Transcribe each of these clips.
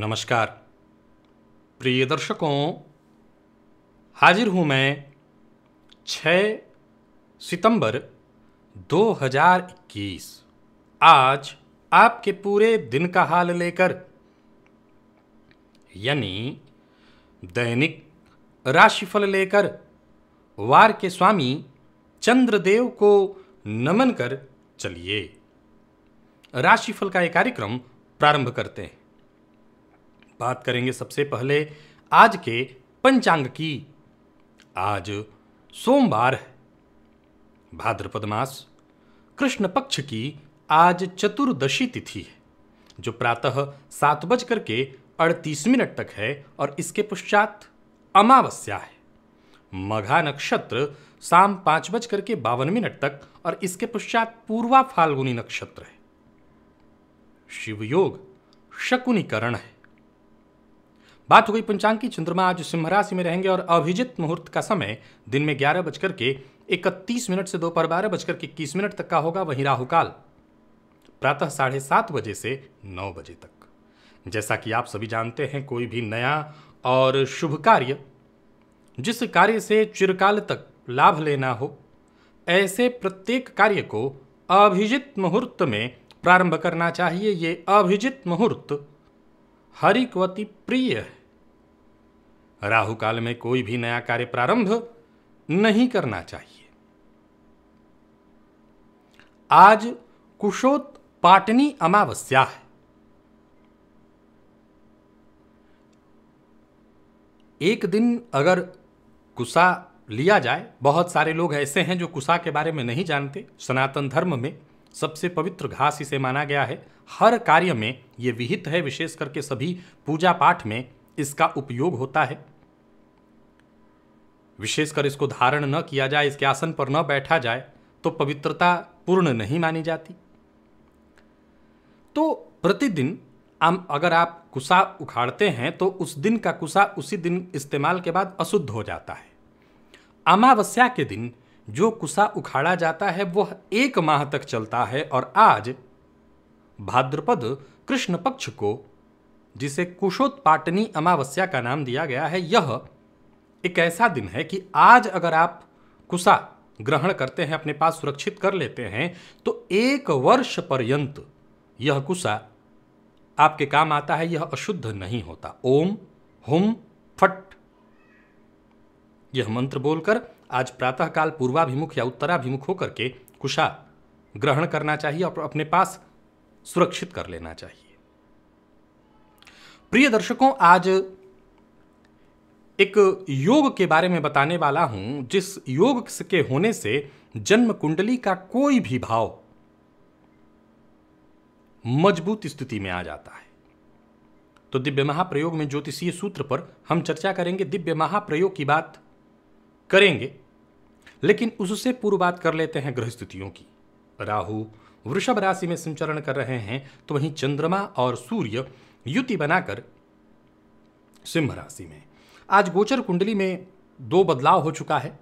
नमस्कार प्रिय दर्शकों हाजिर हूं मैं 6 सितंबर 2021 आज आपके पूरे दिन का हाल लेकर यानी दैनिक राशिफल लेकर वार के स्वामी चंद्रदेव को नमन कर चलिए राशिफल का यह कार्यक्रम प्रारंभ करते हैं बात करेंगे सबसे पहले आज के पंचांग की आज सोमवार है भाद्रपद मास कृष्ण पक्ष की आज चतुर्दशी तिथि है जो प्रातः सात बज करके अड़तीस मिनट तक है और इसके पश्चात अमावस्या है मघा नक्षत्र शाम पाँच बज करके बावन मिनट तक और इसके पश्चात पूर्वा फाल्गुनी नक्षत्र है शिवयोग शकुनीकरण है बात हो गई पंचांग की चंद्रमा आज सिंह राशि में रहेंगे और अभिजित मुहूर्त का समय दिन में ग्यारह बजकर के इकतीस मिनट से दोपहर बारह बजकर के इक्कीस मिनट तक का होगा वहीं राहुकाल प्रातः साढ़े सात बजे से नौ बजे तक जैसा कि आप सभी जानते हैं कोई भी नया और शुभ कार्य जिस कार्य से चिरकाल तक लाभ लेना हो ऐसे प्रत्येक कार्य को अभिजित मुहूर्त में प्रारंभ करना चाहिए ये अभिजित मुहूर्त हरिकवती प्रिय है राहु काल में कोई भी नया कार्य प्रारंभ नहीं करना चाहिए आज कुशोत पाटनी अमावस्या है एक दिन अगर कुसा लिया जाए बहुत सारे लोग ऐसे हैं जो कुसा के बारे में नहीं जानते सनातन धर्म में सबसे पवित्र घास इसे माना गया है हर कार्य में ये विहित है विशेष करके सभी पूजा पाठ में इसका उपयोग होता है विशेषकर इसको धारण न किया जाए इसके आसन पर न बैठा जाए तो पवित्रता पूर्ण नहीं मानी जाती तो प्रतिदिन आम अगर आप कुसा उखाड़ते हैं तो उस दिन का कुसा उसी दिन इस्तेमाल के बाद अशुद्ध हो जाता है अमावस्या के दिन जो कुसा उखाड़ा जाता है वह एक माह तक चलता है और आज भाद्रपद कृष्ण पक्ष को जिसे कुशोत्पाटनी अमावस्या का नाम दिया गया है यह एक ऐसा दिन है कि आज अगर आप कुसा ग्रहण करते हैं अपने पास सुरक्षित कर लेते हैं तो एक वर्ष पर्यंत यह कुसा आपके काम आता है यह अशुद्ध नहीं होता ओम हुम फट यह मंत्र बोलकर आज प्रातःकाल पूर्वाभिमुख या उत्तराभिमुख होकर के कुशा ग्रहण करना चाहिए और अपने पास सुरक्षित कर लेना चाहिए प्रिय दर्शकों आज एक योग के बारे में बताने वाला हूं जिस योग के होने से जन्म कुंडली का कोई भी भाव मजबूत स्थिति में आ जाता है तो दिव्य महाप्रयोग में ज्योतिषीय सूत्र पर हम चर्चा करेंगे दिव्य महाप्रयोग की बात करेंगे लेकिन उससे पूर्व बात कर लेते हैं ग्रह स्थितियों की राहु वृषभ राशि में संचरण कर रहे हैं तो वहीं चंद्रमा और सूर्य युति बनाकर सिंह राशि में आज गोचर कुंडली में दो बदलाव हो चुका है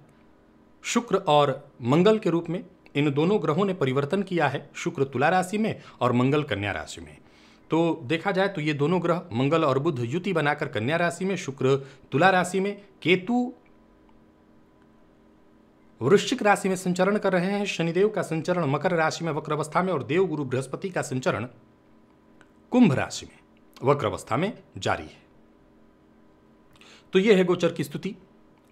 शुक्र और मंगल के रूप में इन दोनों ग्रहों ने परिवर्तन किया है शुक्र तुला राशि में और मंगल कन्या राशि में तो देखा जाए तो ये दोनों ग्रह मंगल और बुध युति बनाकर कन्या राशि में शुक्र तुला राशि में केतु वृश्चिक राशि में संचरण कर रहे हैं शनिदेव का संचरण मकर राशि में वक्र अवस्था में और देव गुरु बृहस्पति का संचरण कुंभ राशि में वक्र अवस्था में जारी है तो ये है गोचर की स्तुति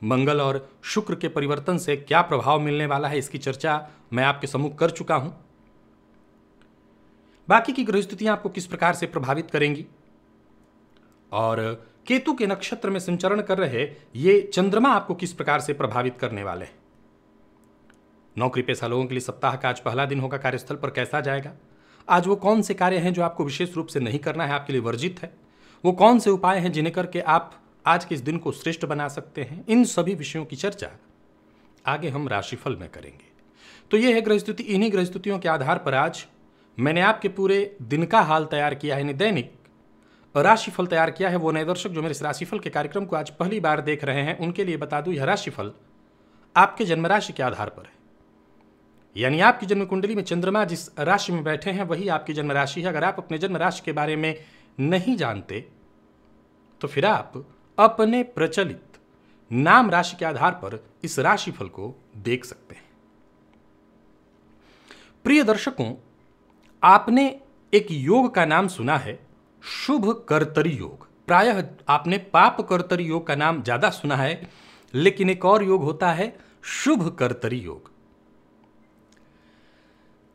मंगल और शुक्र के परिवर्तन से क्या प्रभाव मिलने वाला है इसकी चर्चा मैं आपके सम्मुख कर चुका हूं बाकी की ग्रह स्थितियां आपको किस प्रकार से प्रभावित करेंगी और केतु के नक्षत्र में संचरण कर रहे ये चंद्रमा आपको किस प्रकार से प्रभावित करने वाले हैं नौकरी पेशा लोगों के लिए सप्ताह का आज पहला दिन होगा कार्यस्थल पर कैसा जाएगा आज वो कौन से कार्य हैं जो आपको विशेष रूप से नहीं करना है आपके लिए वर्जित है वो कौन से उपाय हैं जिन्हें करके आप आज के इस दिन को श्रेष्ठ बना सकते हैं इन सभी विषयों की चर्चा आगे हम राशिफल में करेंगे तो ये है स्थिति इन्हीं स्थितियों के आधार पर आज मैंने आपके पूरे दिन का हाल तैयार किया है यानी दैनिक राशिफल तैयार किया है वो नए दर्शक जो मेरे इस राशिफल के कार्यक्रम को आज पहली बार देख रहे हैं उनके लिए बता दूं यह राशिफल आपके जन्म राशि के आधार पर है यानी आपकी जन्म कुंडली में चंद्रमा जिस राशि में बैठे हैं वही आपकी जन्म राशि है अगर आप अपने जन्म राशि के बारे में नहीं जानते तो फिर आप अपने प्रचलित नाम राशि के आधार पर इस राशिफल को देख सकते हैं प्रिय दर्शकों आपने एक योग का नाम सुना है शुभ कर्तरी योग प्रायः आपने पाप कर्तरी योग का नाम ज्यादा सुना है लेकिन एक और योग होता है शुभ कर्तरी योग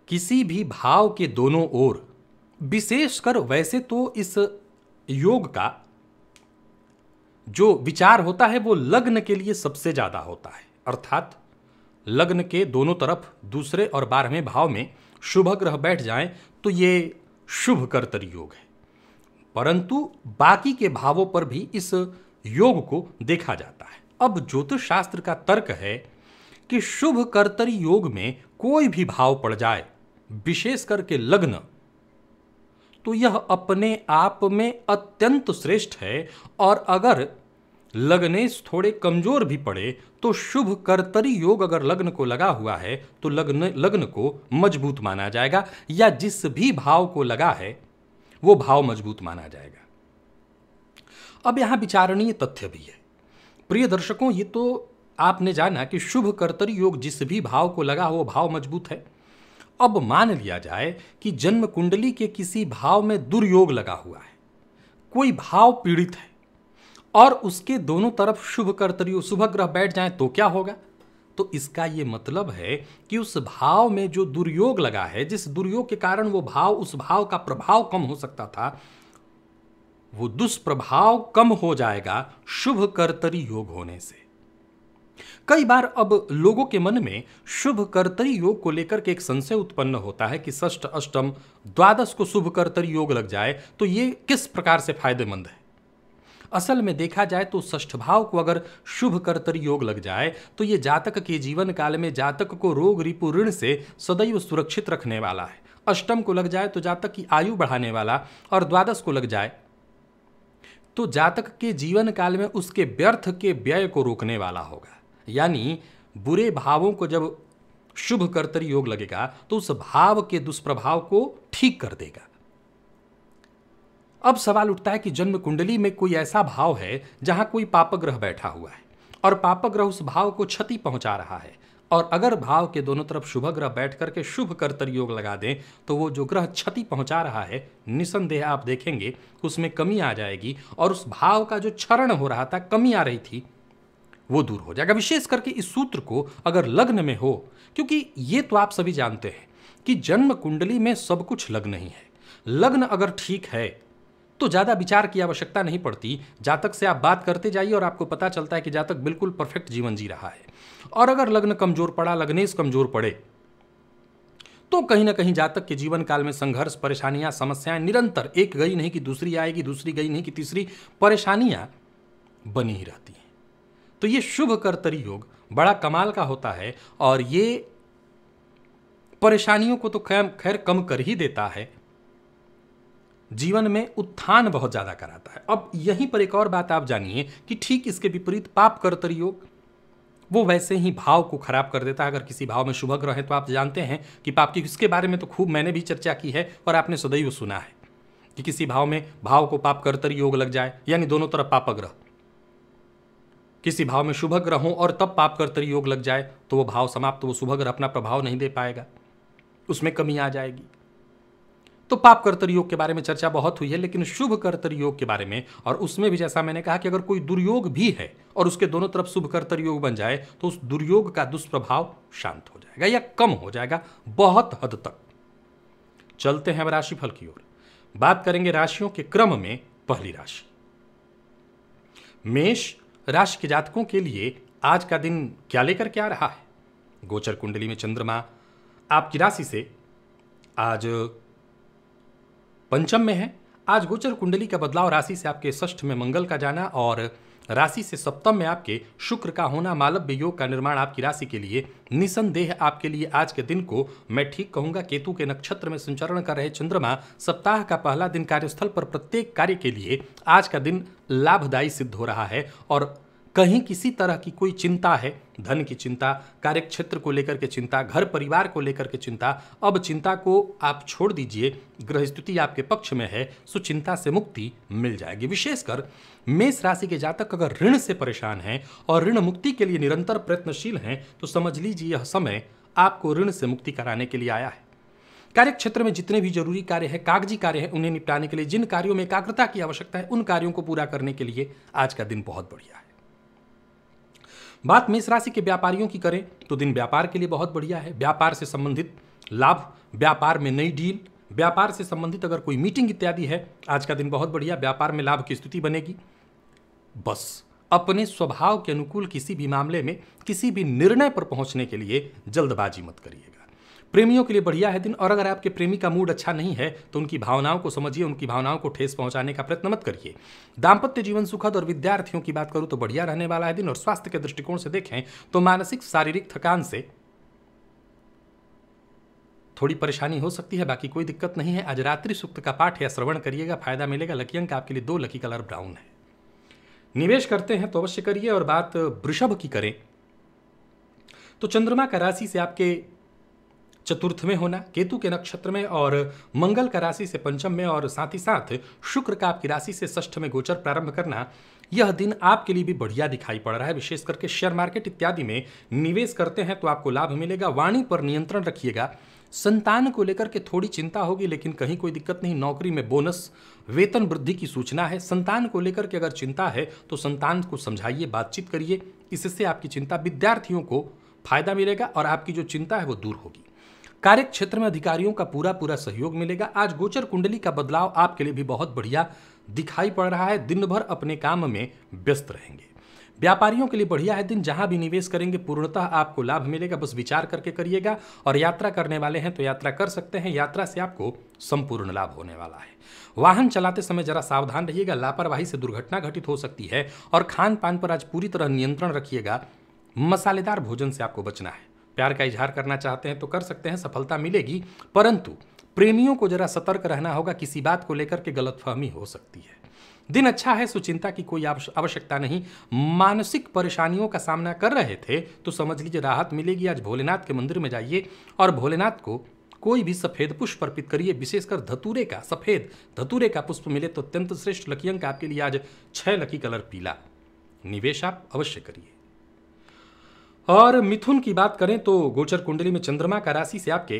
किसी भी भाव के दोनों ओर विशेषकर वैसे तो इस योग का जो विचार होता है वो लग्न के लिए सबसे ज़्यादा होता है अर्थात लग्न के दोनों तरफ दूसरे और बारहवें भाव में शुभ ग्रह बैठ जाए तो ये शुभ कर्तरी योग है परंतु बाकी के भावों पर भी इस योग को देखा जाता है अब ज्योतिष शास्त्र का तर्क है कि शुभ कर्तरी योग में कोई भी भाव पड़ जाए विशेष करके लग्न तो यह अपने आप में अत्यंत श्रेष्ठ है और अगर लग्नेश थोड़े कमजोर भी पड़े तो शुभ कर्तरी योग अगर लग्न को लगा हुआ है तो लग्न लग्न को मजबूत माना जाएगा या जिस भी भाव को लगा है वो भाव मजबूत माना जाएगा अब यहां विचारणीय तथ्य भी है प्रिय दर्शकों ये तो आपने जाना कि शुभ कर्तरी योग जिस भी भाव को लगा हो वो भाव मजबूत है अब मान लिया जाए कि जन्म कुंडली के किसी भाव में दुर्योग लगा हुआ है कोई भाव पीड़ित है और उसके दोनों तरफ शुभ कर्तरी शुभ ग्रह बैठ जाए तो क्या होगा तो इसका यह मतलब है कि उस भाव में जो दुर्योग लगा है जिस दुर्योग के कारण वो भाव उस भाव का प्रभाव कम हो सकता था वो दुष्प्रभाव कम हो जाएगा शुभ कर्तरी योग होने से कई बार अब लोगों के मन में शुभ कर्तरी योग को लेकर के एक संशय उत्पन्न होता है कि षष्ठ अष्टम द्वादश को शुभ कर्तरी योग लग जाए तो ये किस प्रकार से फायदेमंद है असल में देखा जाए तो षष्ठ भाव को अगर शुभ कर्तरी योग लग जाए तो ये जातक के जीवन काल में जातक को रोग रिपु ऋण से सदैव सुरक्षित रखने वाला है अष्टम को लग जाए तो जातक की आयु बढ़ाने वाला और द्वादश को लग जाए तो जातक के जीवन काल में उसके व्यर्थ के व्यय को रोकने वाला होगा यानी बुरे भावों को जब शुभ कर्तरी योग लगेगा तो उस भाव के दुष्प्रभाव को ठीक कर देगा अब सवाल उठता है कि जन्म कुंडली में कोई ऐसा भाव है जहां कोई पापग्रह बैठा हुआ है और पापग्रह उस भाव को क्षति पहुंचा रहा है और अगर भाव के दोनों तरफ शुभ ग्रह बैठ करके शुभ कर्तर योग लगा दें तो वो जो ग्रह क्षति पहुंचा रहा है निसंदेह आप देखेंगे उसमें कमी आ जाएगी और उस भाव का जो क्षरण हो रहा था कमी आ रही थी वो दूर हो जाएगा विशेष करके इस सूत्र को अगर लग्न में हो क्योंकि ये तो आप सभी जानते हैं कि जन्म कुंडली में सब कुछ लग्न ही है लग्न अगर ठीक है तो ज़्यादा विचार की आवश्यकता नहीं पड़ती जातक से आप बात करते जाइए और आपको पता चलता है कि जातक बिल्कुल परफेक्ट जीवन जी रहा है और अगर लग्न कमजोर पड़ा लग्नेश कमजोर पड़े तो कहीं ना कहीं जातक के जीवन काल में संघर्ष परेशानियां समस्याएं निरंतर एक गई नहीं कि दूसरी आएगी दूसरी गई नहीं कि तीसरी परेशानियां बनी ही रहती हैं तो ये शुभ कर्तरी योग बड़ा कमाल का होता है और ये परेशानियों को तो खैर कम कर ही देता है जीवन में उत्थान बहुत ज़्यादा कराता है अब यहीं पर एक और बात आप जानिए कि ठीक इसके विपरीत पाप कर्तरी योग वो वैसे ही भाव को खराब कर देता है अगर किसी भाव में शुभ ग्रह है तो आप जानते हैं कि पाप की इसके बारे में तो खूब मैंने भी चर्चा की है और आपने सदैव सुना है कि किसी भाव में भाव को पाप कर्तरी योग लग जाए यानी दोनों तरफ पापग्रह किसी भाव में शुभ ग्रह हो और तब पाप कर्तरी योग लग जाए तो वो भाव समाप्त वो शुभ ग्रह अपना प्रभाव नहीं दे पाएगा उसमें कमी आ जाएगी तो पाप कर्तरी योग के बारे में चर्चा बहुत हुई है लेकिन शुभ कर्तरी योग के बारे में और उसमें भी जैसा मैंने कहा कि अगर कोई दुर्योग भी है और उसके दोनों तरफ शुभ कर्तरी योग बन जाए तो उस दुर्योग का दुष्प्रभाव शांत हो जाएगा या कम हो जाएगा बहुत हद तक चलते हैं अब राशिफल की ओर बात करेंगे राशियों के क्रम में पहली राशि मेष राशि के जातकों के लिए आज का दिन क्या लेकर क्या रहा है गोचर कुंडली में चंद्रमा आपकी राशि से आज पंचम में है आज गोचर कुंडली का बदलाव राशि से आपके षष्ठ में मंगल का जाना और राशि से सप्तम में आपके शुक्र का होना मालव्य योग का निर्माण आपकी राशि के लिए निसंदेह आपके लिए आज के दिन को मैं ठीक कहूंगा केतु के नक्षत्र में संचरण कर रहे चंद्रमा सप्ताह का पहला दिन कार्यस्थल पर प्रत्येक कार्य के लिए आज का दिन लाभदायी सिद्ध हो रहा है और कहीं किसी तरह की कोई चिंता है धन की चिंता कार्य क्षेत्र को लेकर के चिंता घर परिवार को लेकर के चिंता अब चिंता को आप छोड़ दीजिए ग्रह स्थिति आपके पक्ष में है सो चिंता से मुक्ति मिल जाएगी विशेषकर मेष राशि के जातक अगर ऋण से परेशान हैं और ऋण मुक्ति के लिए निरंतर प्रयत्नशील हैं तो समझ लीजिए यह समय आपको ऋण से मुक्ति कराने के लिए आया है कार्य क्षेत्र में जितने भी जरूरी कार्य हैं कागजी कार्य हैं उन्हें निपटाने के लिए जिन कार्यों में एकाग्रता की आवश्यकता है उन कार्यों को पूरा करने के लिए आज का दिन बहुत बढ़िया है बात मेष राशि के व्यापारियों की करें तो दिन व्यापार के लिए बहुत बढ़िया है व्यापार से संबंधित लाभ व्यापार में नई डील व्यापार से संबंधित अगर कोई मीटिंग इत्यादि है आज का दिन बहुत बढ़िया व्यापार में लाभ की स्थिति बनेगी बस अपने स्वभाव के अनुकूल किसी भी मामले में किसी भी निर्णय पर पहुंचने के लिए जल्दबाजी मत करिएगा प्रेमियों के लिए बढ़िया है दिन और अगर आपके प्रेमी का मूड अच्छा नहीं है तो उनकी भावनाओं को समझिए उनकी भावनाओं को ठेस पहुंचाने का प्रयत्न मत करिए दाम्पत्य जीवन सुखद और विद्यार्थियों की बात करूं तो बढ़िया रहने वाला है दिन और स्वास्थ्य के दृष्टिकोण से देखें तो मानसिक शारीरिक थकान से थोड़ी परेशानी हो सकती है बाकी कोई दिक्कत नहीं है आज रात्रि सुक्त का पाठ या श्रवण करिएगा फायदा मिलेगा लकी अंक आपके लिए दो लकी कलर ब्राउन है निवेश करते हैं तो अवश्य करिए और बात वृषभ की करें तो चंद्रमा का राशि से आपके चतुर्थ में होना केतु के नक्षत्र में और मंगल का राशि से पंचम में और साथ ही साथ शुक्र का आपकी राशि से ष्ठ में गोचर प्रारंभ करना यह दिन आपके लिए भी बढ़िया दिखाई पड़ रहा है विशेष करके शेयर मार्केट इत्यादि में निवेश करते हैं तो आपको लाभ मिलेगा वाणी पर नियंत्रण रखिएगा संतान को लेकर के थोड़ी चिंता होगी लेकिन कहीं कोई दिक्कत नहीं नौकरी में बोनस वेतन वृद्धि की सूचना है संतान को लेकर के अगर चिंता है तो संतान को समझाइए बातचीत करिए इससे आपकी चिंता विद्यार्थियों को फायदा मिलेगा और आपकी जो चिंता है वो दूर होगी कार्य क्षेत्र में अधिकारियों का पूरा पूरा सहयोग मिलेगा आज गोचर कुंडली का बदलाव आपके लिए भी बहुत बढ़िया दिखाई पड़ रहा है दिन भर अपने काम में व्यस्त रहेंगे व्यापारियों के लिए बढ़िया है दिन जहां भी निवेश करेंगे पूर्णतः आपको लाभ मिलेगा बस विचार करके करिएगा और यात्रा करने वाले हैं तो यात्रा कर सकते हैं यात्रा से आपको संपूर्ण लाभ होने वाला है वाहन चलाते समय जरा सावधान रहिएगा लापरवाही से दुर्घटना घटित हो सकती है और खान पान पर आज पूरी तरह नियंत्रण रखिएगा मसालेदार भोजन से आपको बचना है प्यार का इजहार करना चाहते हैं तो कर सकते हैं सफलता मिलेगी परंतु प्रेमियों को जरा सतर्क रहना होगा किसी बात को लेकर के गलतफहमी हो सकती है दिन अच्छा है सुचिंता की कोई आवश्यकता नहीं मानसिक परेशानियों का सामना कर रहे थे तो समझ लीजिए राहत मिलेगी आज भोलेनाथ के मंदिर में जाइए और भोलेनाथ को कोई भी सफेद पुष्प अर्पित करिए विशेषकर धतूरे का सफेद धतूरे का पुष्प मिले तो अत्यंत श्रेष्ठ लकी अंक आपके लिए आज छह लकी कलर पीला निवेश आप अवश्य करिए और मिथुन की बात करें तो गोचर कुंडली में चंद्रमा का राशि से आपके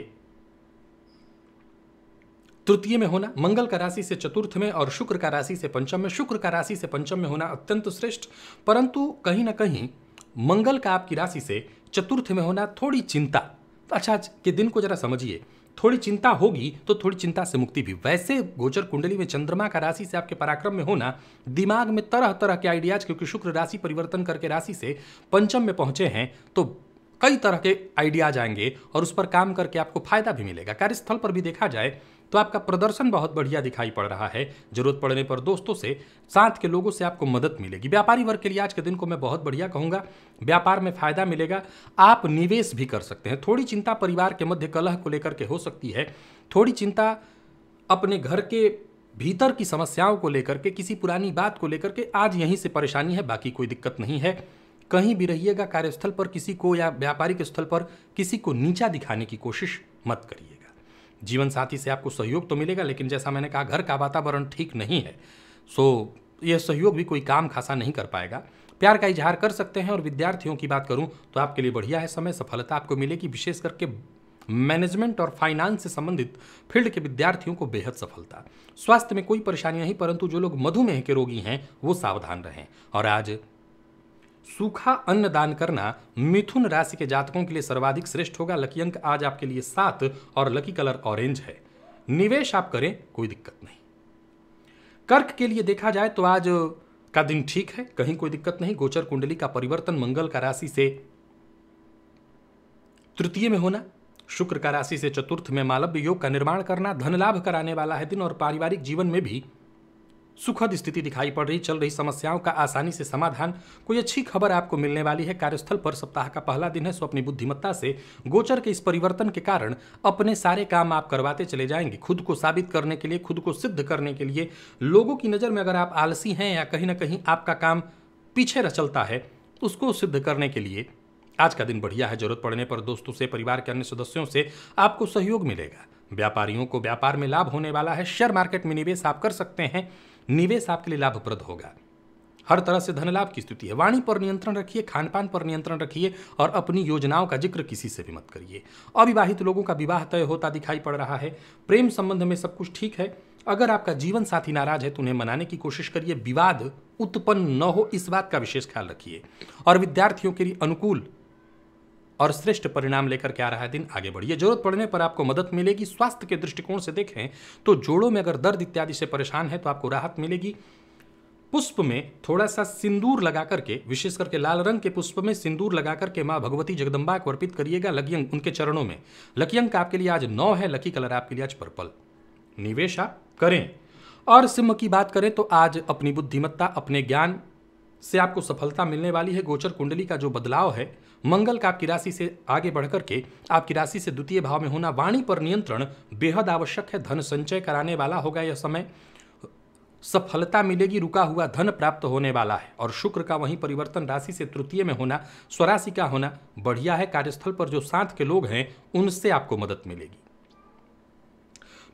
तृतीय में होना मंगल का राशि से चतुर्थ में और शुक्र का राशि से पंचम में शुक्र का राशि से पंचम में होना अत्यंत श्रेष्ठ परंतु कहीं ना कहीं मंगल का आपकी राशि से चतुर्थ में होना थोड़ी चिंता अच्छा के दिन को जरा समझिए थोड़ी चिंता होगी तो थोड़ी चिंता से मुक्ति भी वैसे गोचर कुंडली में चंद्रमा का राशि से आपके पराक्रम में होना दिमाग में तरह तरह के आइडियाज क्योंकि शुक्र राशि परिवर्तन करके राशि से पंचम में पहुंचे हैं तो कई तरह के आइडियाज आएंगे और उस पर काम करके आपको फायदा भी मिलेगा कार्यस्थल पर भी देखा जाए तो आपका प्रदर्शन बहुत बढ़िया दिखाई पड़ रहा है जरूरत पड़ने पर दोस्तों से साथ के लोगों से आपको मदद मिलेगी व्यापारी वर्ग के लिए आज के दिन को मैं बहुत बढ़िया कहूँगा व्यापार में फायदा मिलेगा आप निवेश भी कर सकते हैं थोड़ी चिंता परिवार के मध्य कलह को लेकर के हो सकती है थोड़ी चिंता अपने घर के भीतर की समस्याओं को लेकर के किसी पुरानी बात को लेकर के आज यहीं से परेशानी है बाकी कोई दिक्कत नहीं है कहीं भी रहिएगा कार्यस्थल पर किसी को या व्यापारिक स्थल पर किसी को नीचा दिखाने की कोशिश मत करिएगा जीवन साथी से आपको सहयोग तो मिलेगा लेकिन जैसा मैंने कहा घर का वातावरण ठीक नहीं है सो यह सहयोग भी कोई काम खासा नहीं कर पाएगा प्यार का इजहार कर सकते हैं और विद्यार्थियों की बात करूं तो आपके लिए बढ़िया है समय सफलता आपको मिलेगी विशेष करके मैनेजमेंट और फाइनेंस से संबंधित फील्ड के विद्यार्थियों को बेहद सफलता स्वास्थ्य में कोई परेशानी नहीं परंतु जो लोग मधुमेह के रोगी हैं वो सावधान रहें और आज सूखा अन्न दान करना मिथुन राशि के जातकों के लिए सर्वाधिक श्रेष्ठ होगा लकी अंक आज आपके लिए सात और लकी कलर ऑरेंज है निवेश आप करें कोई दिक्कत नहीं कर्क के लिए देखा जाए तो आज का दिन ठीक है कहीं कोई दिक्कत नहीं गोचर कुंडली का परिवर्तन मंगल का राशि से तृतीय में होना शुक्र का राशि से चतुर्थ में मालव्य योग का निर्माण करना धन लाभ कराने वाला है दिन और पारिवारिक जीवन में भी सुखद स्थिति दिखाई पड़ रही चल रही समस्याओं का आसानी से समाधान कोई अच्छी खबर आपको मिलने वाली है कार्यस्थल पर सप्ताह का पहला दिन है सो अपनी बुद्धिमत्ता से गोचर के इस परिवर्तन के कारण अपने सारे काम आप करवाते चले जाएंगे खुद को साबित करने के लिए खुद को सिद्ध करने के लिए लोगों की नज़र में अगर आप आलसी हैं या कहीं ना कहीं आपका काम पीछे रह चलता है उसको सिद्ध करने के लिए आज का दिन बढ़िया है जरूरत पड़ने पर दोस्तों से परिवार के अन्य सदस्यों से आपको सहयोग मिलेगा व्यापारियों को व्यापार में लाभ होने वाला है शेयर मार्केट में निवेश आप कर सकते हैं निवेश आपके लिए लाभप्रद होगा हर तरह से धन लाभ की स्थिति है वाणी पर नियंत्रण रखिए खान पान पर नियंत्रण रखिए और अपनी योजनाओं का जिक्र किसी से भी मत करिए अविवाहित लोगों का विवाह तय होता दिखाई पड़ रहा है प्रेम संबंध में सब कुछ ठीक है अगर आपका जीवन साथी नाराज है तो उन्हें मनाने की कोशिश करिए विवाद उत्पन्न न हो इस बात का विशेष ख्याल रखिए और विद्यार्थियों के लिए अनुकूल और श्रेष्ठ परिणाम लेकर के आ रहा है दिन आगे बढ़िए जरूरत पड़ने पर आपको मदद मिलेगी स्वास्थ्य के दृष्टिकोण से देखें तो जोड़ों में अगर दर्द इत्यादि से परेशान है तो आपको राहत मिलेगी पुष्प में थोड़ा सा सिंदूर लगा करके विशेष करके लाल रंग के पुष्प में सिंदूर लगा करके माँ भगवती जगदम्बा को अर्पित करिएगा लकियंक उनके चरणों में लकियंक आपके लिए आज नौ है लकी कलर आपके लिए आज पर्पल निवेश आप करें और सिंह की बात करें तो आज अपनी बुद्धिमत्ता अपने ज्ञान से आपको सफलता मिलने वाली है गोचर कुंडली का जो बदलाव है मंगल का आपकी राशि से आगे बढ़कर के आपकी राशि से द्वितीय भाव में होना वाणी पर नियंत्रण बेहद आवश्यक है धन संचय कराने वाला होगा यह समय सफलता मिलेगी रुका हुआ धन प्राप्त होने वाला है और शुक्र का वहीं परिवर्तन राशि से तृतीय में होना स्वराशि का होना बढ़िया है कार्यस्थल पर जो साथ के लोग हैं उनसे आपको मदद मिलेगी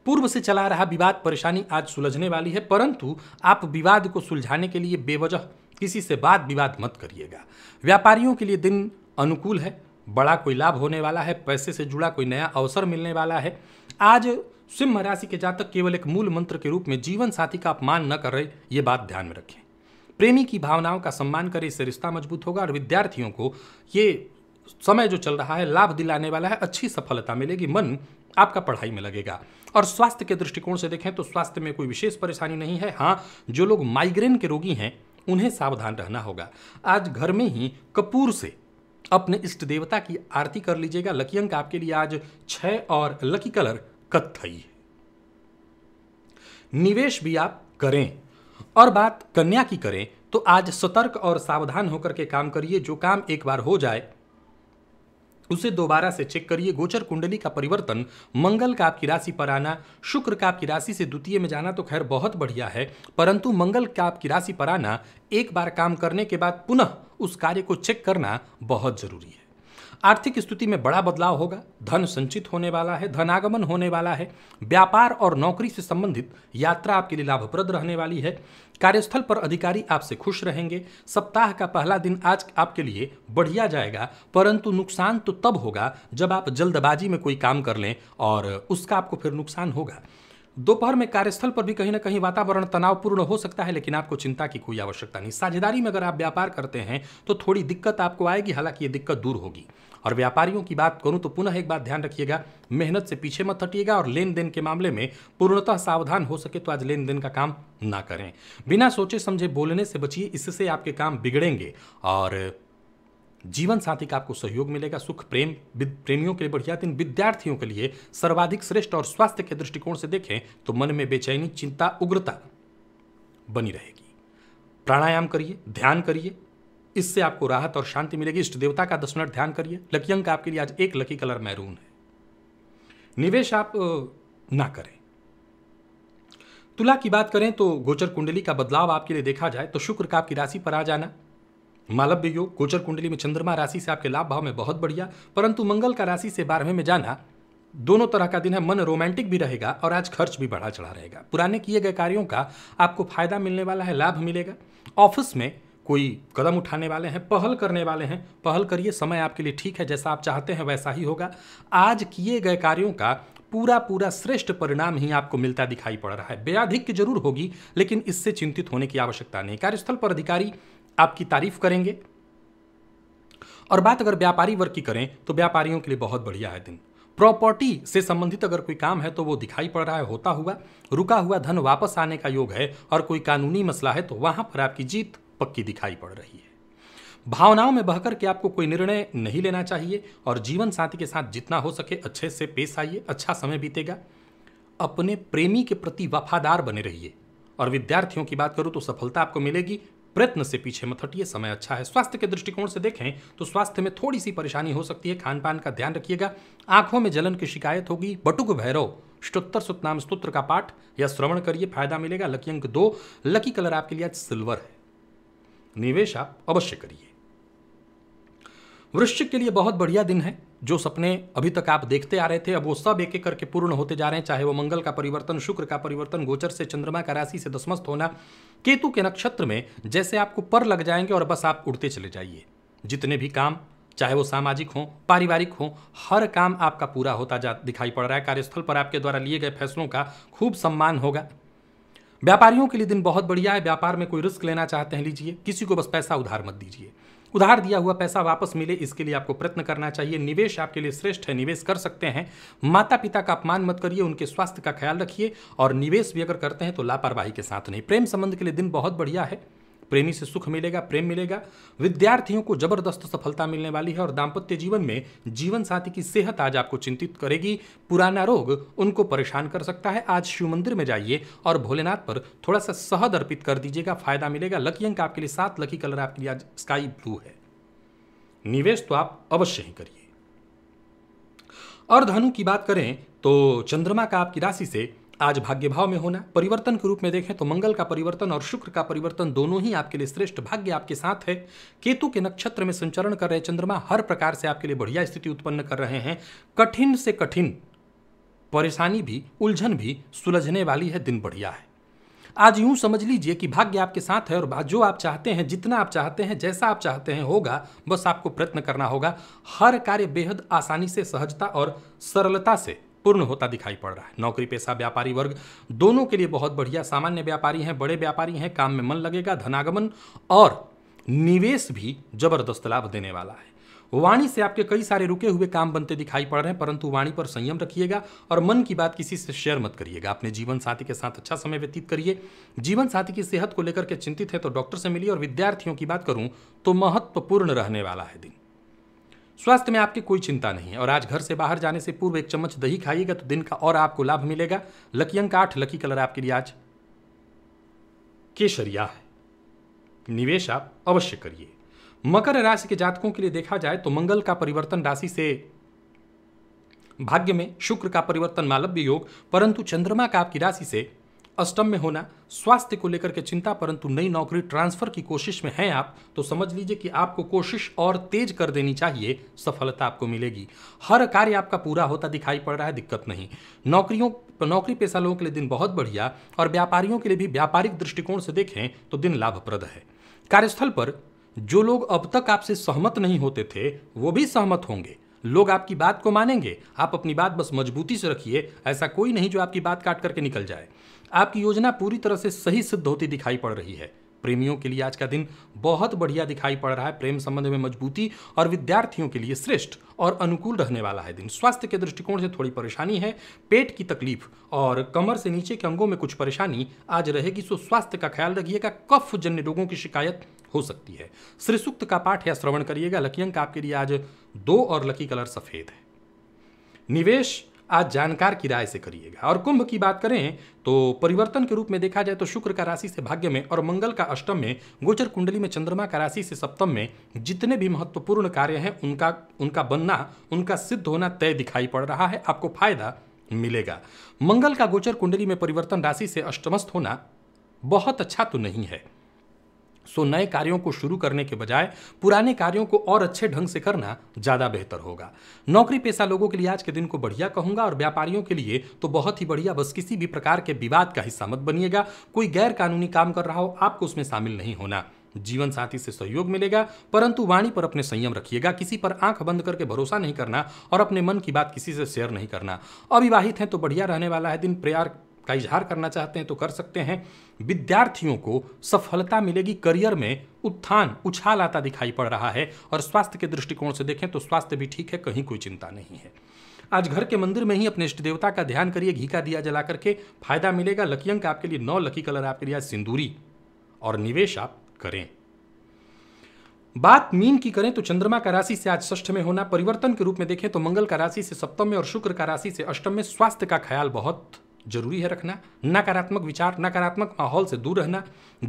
पूर्व से चला रहा विवाद परेशानी आज सुलझने वाली है परंतु आप विवाद को सुलझाने के लिए बेवजह किसी से बात विवाद मत करिएगा व्यापारियों के लिए दिन अनुकूल है बड़ा कोई लाभ होने वाला है पैसे से जुड़ा कोई नया अवसर मिलने वाला है आज सिंह राशि के जातक केवल एक मूल मंत्र के रूप में जीवन साथी का अपमान न कर रहे ये बात ध्यान में रखें प्रेमी की भावनाओं का सम्मान करें इससे रिश्ता मजबूत होगा और विद्यार्थियों को ये समय जो चल रहा है लाभ दिलाने वाला है अच्छी सफलता मिलेगी मन आपका पढ़ाई में लगेगा और स्वास्थ्य के दृष्टिकोण से देखें तो स्वास्थ्य में कोई विशेष परेशानी नहीं है हाँ जो लोग माइग्रेन के रोगी हैं उन्हें सावधान रहना होगा आज घर में ही कपूर से अपने इष्ट देवता की आरती कर लीजिएगा लकी अंक आपके लिए आज छह और लकी कलर कत्थई है निवेश भी आप करें और बात कन्या की करें तो आज सतर्क और सावधान होकर के काम करिए जो काम एक बार हो जाए उसे दोबारा से चेक करिए गोचर कुंडली का परिवर्तन मंगल का आपकी राशि पर आना शुक्र का आपकी राशि से द्वितीय में जाना तो खैर बहुत बढ़िया है परंतु मंगल का आपकी राशि पर आना एक बार काम करने के बाद पुनः उस कार्य को चेक करना बहुत जरूरी है आर्थिक स्थिति में बड़ा बदलाव होगा धन संचित होने वाला है धनागमन होने वाला है व्यापार और नौकरी से संबंधित यात्रा आपके लिए लाभप्रद रहने वाली है कार्यस्थल पर अधिकारी आपसे खुश रहेंगे सप्ताह का पहला दिन आज आपके लिए बढ़िया जाएगा परंतु नुकसान तो तब होगा जब आप जल्दबाजी में कोई काम कर लें और उसका आपको फिर नुकसान होगा दोपहर में कार्यस्थल पर भी कहीं ना कहीं वातावरण तनावपूर्ण हो सकता है लेकिन आपको चिंता की कोई आवश्यकता नहीं साझेदारी में अगर आप व्यापार करते हैं तो थोड़ी दिक्कत आपको आएगी हालांकि ये दिक्कत दूर होगी और व्यापारियों की बात करूं तो पुनः एक बात ध्यान रखिएगा मेहनत से पीछे मत हटिएगा और लेन देन के मामले में पूर्णतः सावधान हो सके तो आज लेन देन का काम ना करें बिना सोचे समझे बोलने से बचिए इससे आपके काम बिगड़ेंगे और जीवन साथी का आपको सहयोग मिलेगा सुख प्रेम प्रेमियों के लिए बढ़िया दिन विद्यार्थियों के लिए सर्वाधिक श्रेष्ठ और स्वास्थ्य के दृष्टिकोण से देखें तो मन में बेचैनी चिंता उग्रता बनी रहेगी प्राणायाम करिए ध्यान करिए इससे आपको राहत और शांति मिलेगी इष्ट देवता का दस मिनट ध्यान करिए लकी अंक आपके लिए आज एक लकी कलर मैरून है निवेश आप ना करें तुला की बात करें तो गोचर कुंडली का बदलाव आपके लिए देखा जाए तो शुक्र का आपकी राशि पर आ जाना मालव्य योग गोचर कुंडली में चंद्रमा राशि से आपके लाभ भाव में बहुत बढ़िया परंतु मंगल का राशि से बारहवें में जाना दोनों तरह का दिन है मन रोमांटिक भी रहेगा और आज खर्च भी बढ़ा चढ़ा रहेगा पुराने किए गए कार्यों का आपको फायदा मिलने वाला है लाभ मिलेगा ऑफिस में कोई कदम उठाने वाले हैं पहल करने वाले हैं पहल करिए समय आपके लिए ठीक है जैसा आप चाहते हैं वैसा ही होगा आज किए गए कार्यों का पूरा पूरा श्रेष्ठ परिणाम ही आपको मिलता दिखाई पड़ रहा है बेअधिक जरूर होगी लेकिन इससे चिंतित होने की आवश्यकता नहीं कार्यस्थल पर अधिकारी आपकी तारीफ करेंगे और बात अगर व्यापारी वर्ग की करें तो व्यापारियों के लिए बहुत बढ़िया है दिन प्रॉपर्टी से संबंधित अगर कोई काम है तो वो दिखाई पड़ रहा है होता हुआ रुका हुआ धन वापस आने का योग है और कोई कानूनी मसला है तो वहां पर आपकी जीत पक्की दिखाई पड़ रही है भावनाओं में बहकर के आपको कोई निर्णय नहीं लेना चाहिए और जीवन साथी के साथ जितना हो सके अच्छे से पेश आइए अच्छा समय बीतेगा अपने प्रेमी के प्रति वफादार बने रहिए और विद्यार्थियों की बात करूँ तो सफलता आपको मिलेगी प्रयत्न से पीछे मत हटिए समय अच्छा है स्वास्थ्य के दृष्टिकोण से देखें तो स्वास्थ्य में थोड़ी सी परेशानी हो सकती है खान पान का ध्यान रखिएगा आंखों में जलन की शिकायत होगी बटुक भैरव स्टोत्तर सुत नाम का पाठ या श्रवण करिए फायदा मिलेगा लकी अंक दो लकी कलर आपके लिए आज सिल्वर है निवेश आप अवश्य करिए वृश्चिक के लिए बहुत बढ़िया दिन है जो सपने अभी तक आप देखते आ रहे थे अब वो सब एक एक करके पूर्ण होते जा रहे हैं चाहे वो मंगल का परिवर्तन शुक्र का परिवर्तन गोचर से चंद्रमा का राशि से दसमस्त होना केतु के नक्षत्र में जैसे आपको पर लग जाएंगे और बस आप उड़ते चले जाइए जितने भी काम चाहे वो सामाजिक हो पारिवारिक हो हर काम आपका पूरा होता जा दिखाई पड़ रहा है कार्यस्थल पर आपके द्वारा लिए गए फैसलों का खूब सम्मान होगा व्यापारियों के लिए दिन बहुत बढ़िया है व्यापार में कोई रिस्क लेना चाहते हैं लीजिए किसी को बस पैसा उधार मत दीजिए उधार दिया हुआ पैसा वापस मिले इसके लिए आपको प्रयत्न करना चाहिए निवेश आपके लिए श्रेष्ठ है निवेश कर सकते हैं माता पिता का अपमान मत करिए उनके स्वास्थ्य का ख्याल रखिए और निवेश भी अगर करते हैं तो लापरवाही के साथ नहीं प्रेम संबंध के लिए दिन बहुत बढ़िया है प्रेमी से सुख मिलेगा प्रेम मिलेगा विद्यार्थियों को जबरदस्त सफलता मिलने वाली है और दाम्पत्य जीवन में जीवन साथी की सेहत आज आपको चिंतित करेगी पुराना रोग उनको परेशान कर सकता है आज शिव मंदिर में जाइए और भोलेनाथ पर थोड़ा सा सहद अर्पित कर दीजिएगा फायदा मिलेगा लकी अंक आपके लिए सात लकी कलर आपके लिए आज स्काई ब्लू है निवेश तो आप अवश्य ही करिए और धनु की बात करें तो चंद्रमा का आपकी राशि से आज भाग्य भाव में होना परिवर्तन के रूप में देखें तो मंगल का परिवर्तन और शुक्र का परिवर्तन दोनों ही आपके लिए श्रेष्ठ भाग्य आपके साथ है केतु के नक्षत्र में संचरण कर रहे चंद्रमा हर प्रकार से आपके लिए बढ़िया स्थिति उत्पन्न कर रहे हैं कठिन से कठिन परेशानी भी उलझन भी सुलझने वाली है दिन बढ़िया है आज यूं समझ लीजिए कि भाग्य आपके साथ है और जो आप चाहते हैं जितना आप चाहते हैं जैसा आप चाहते हैं होगा बस आपको प्रयत्न करना होगा हर कार्य बेहद आसानी से सहजता और सरलता से पूर्ण होता दिखाई पड़ रहा है नौकरी पेशा व्यापारी वर्ग दोनों के लिए बहुत बढ़िया सामान्य व्यापारी हैं बड़े व्यापारी हैं काम में मन लगेगा धनागमन और निवेश भी जबरदस्त लाभ देने वाला है वाणी से आपके कई सारे रुके हुए काम बनते दिखाई पड़ रहे हैं परंतु वाणी पर संयम रखिएगा और मन की बात किसी से शेयर मत करिएगा अपने जीवन साथी के साथ अच्छा समय व्यतीत करिए जीवन साथी की सेहत को लेकर के चिंतित है तो डॉक्टर से मिलिए और विद्यार्थियों की बात करूं तो महत्वपूर्ण रहने वाला है दिन स्वास्थ्य में आपकी कोई चिंता नहीं है और आज घर से बाहर जाने से पूर्व एक चम्मच दही खाइएगा तो दिन का और आपको लाभ मिलेगा लकी अंक आठ लकी कलर आपके लिए आज केसरिया है निवेश आप अवश्य करिए मकर राशि के जातकों के लिए देखा जाए तो मंगल का परिवर्तन राशि से भाग्य में शुक्र का परिवर्तन मालव्य योग परंतु चंद्रमा का आपकी राशि से अष्टम में होना स्वास्थ्य को लेकर के चिंता परंतु नई नौकरी ट्रांसफर की कोशिश में हैं आप तो समझ लीजिए कि आपको कोशिश और तेज कर देनी चाहिए सफलता आपको मिलेगी हर कार्य आपका पूरा होता दिखाई पड़ रहा है दिक्कत नहीं नौकरियों नौकरी पेशा लोगों के लिए दिन बहुत बढ़िया और व्यापारियों के लिए भी व्यापारिक दृष्टिकोण से देखें तो दिन लाभप्रद है कार्यस्थल पर जो लोग अब तक आपसे सहमत नहीं होते थे वो भी सहमत होंगे लोग आपकी बात को मानेंगे आप अपनी बात बस मजबूती से रखिए ऐसा कोई नहीं जो आपकी बात काट करके निकल जाए आपकी योजना पूरी तरह से सही सिद्ध होती दिखाई पड़ रही है प्रेमियों के लिए आज का दिन बहुत बढ़िया दिखाई पड़ रहा है प्रेम संबंध में मजबूती और विद्यार्थियों के लिए श्रेष्ठ और अनुकूल रहने वाला है दिन स्वास्थ्य के दृष्टिकोण से थोड़ी परेशानी है पेट की तकलीफ और कमर से नीचे के अंगों में कुछ परेशानी आज रहेगी सो स्वास्थ्य का ख्याल रखिएगा कफ जन्य रोगों की शिकायत हो सकती है श्रीसुक्त का पाठ या श्रवण करिएगा लकी अंक आपके लिए आज दो और लकी कलर सफ़ेद है निवेश आज जानकार की राय से करिएगा और कुंभ की बात करें तो परिवर्तन के रूप में देखा जाए तो शुक्र का राशि से भाग्य में और मंगल का अष्टम में गोचर कुंडली में चंद्रमा का राशि से सप्तम में जितने भी महत्वपूर्ण कार्य हैं उनका उनका बनना उनका सिद्ध होना तय दिखाई पड़ रहा है आपको फायदा मिलेगा मंगल का गोचर कुंडली में परिवर्तन राशि से अष्टमस्थ होना बहुत अच्छा तो नहीं है सो नए कार्यों को शुरू करने के बजाय पुराने कार्यों को और अच्छे ढंग से करना ज़्यादा बेहतर होगा नौकरी पेशा लोगों के लिए आज के दिन को बढ़िया कहूंगा और व्यापारियों के लिए तो बहुत ही बढ़िया बस किसी भी प्रकार के विवाद का हिस्सा मत बनिएगा कोई गैर कानूनी काम कर रहा हो आपको उसमें शामिल नहीं होना जीवन साथी से सहयोग मिलेगा परंतु वाणी पर अपने संयम रखिएगा किसी पर आंख बंद करके भरोसा नहीं करना और अपने मन की बात किसी से शेयर नहीं करना अविवाहित हैं तो बढ़िया रहने वाला है दिन प्यार का इजहार करना चाहते हैं तो कर सकते हैं विद्यार्थियों को सफलता मिलेगी करियर में उत्थान उछाल आता दिखाई पड़ रहा है और स्वास्थ्य के दृष्टिकोण से देखें तो स्वास्थ्य भी ठीक है कहीं कोई चिंता नहीं है आज घर के मंदिर में ही अपने इष्ट देवता का ध्यान करिए घी का दिया जला करके फायदा मिलेगा लकी अंक आपके लिए नौ लकी कलर आपके लिए सिंदूरी और निवेश आप करें बात मीन की करें तो चंद्रमा का राशि से आज षष्ठ में होना परिवर्तन के रूप में देखें तो मंगल का राशि से सप्तम में और शुक्र का राशि से अष्टम में स्वास्थ्य का ख्याल बहुत जरूरी है रखना नकारात्मक विचार नकारात्मक माहौल से दूर रहना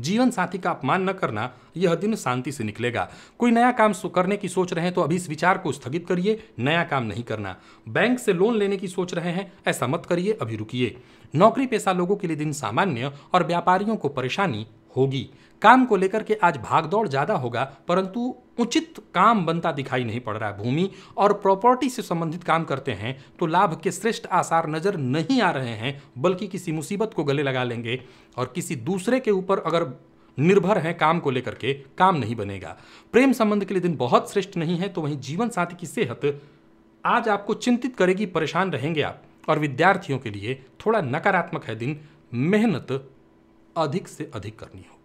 जीवन साथी का अपमान न करना यह दिन शांति से निकलेगा कोई नया काम करने की सोच रहे हैं तो अभी इस विचार को स्थगित करिए नया काम नहीं करना बैंक से लोन लेने की सोच रहे हैं ऐसा मत करिए अभी रुकिए नौकरी पेशा लोगों के लिए दिन सामान्य और व्यापारियों को परेशानी होगी काम को लेकर के आज भागदौड़ ज़्यादा होगा परंतु उचित काम बनता दिखाई नहीं पड़ रहा है भूमि और प्रॉपर्टी से संबंधित काम करते हैं तो लाभ के श्रेष्ठ आसार नज़र नहीं आ रहे हैं बल्कि किसी मुसीबत को गले लगा लेंगे और किसी दूसरे के ऊपर अगर निर्भर हैं काम को लेकर के काम नहीं बनेगा प्रेम संबंध के लिए दिन बहुत श्रेष्ठ नहीं है तो वहीं जीवन साथी की सेहत आज आपको चिंतित करेगी परेशान रहेंगे आप और विद्यार्थियों के लिए थोड़ा नकारात्मक है दिन मेहनत अधिक से अधिक करनी होगी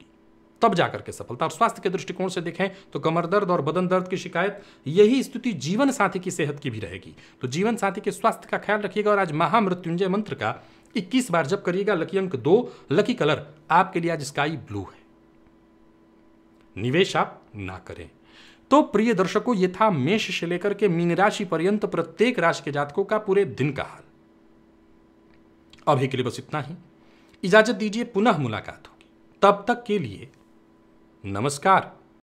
तब जाकर के सफलता और स्वास्थ्य के दृष्टिकोण से देखें तो कमर दर्द और बदन दर्द की शिकायत यही स्थिति जीवन साथी की सेहत की भी रहेगी तो जीवन साथी के स्वास्थ्य का ख्याल रखिएगा और आज महामृत्युंजय मंत्र का इक्कीस बार जब करिएगा लकी अंक दो लकी कलर आपके लिए आज स्काई ब्लू है निवेश आप ना करें तो प्रिय दर्शकों ये था मेष से लेकर के मीन राशि पर्यंत प्रत्येक राशि के जातकों का पूरे दिन का हाल अभी के लिए बस इतना ही इजाजत दीजिए पुनः मुलाकात होगी तब तक के लिए नमस्कार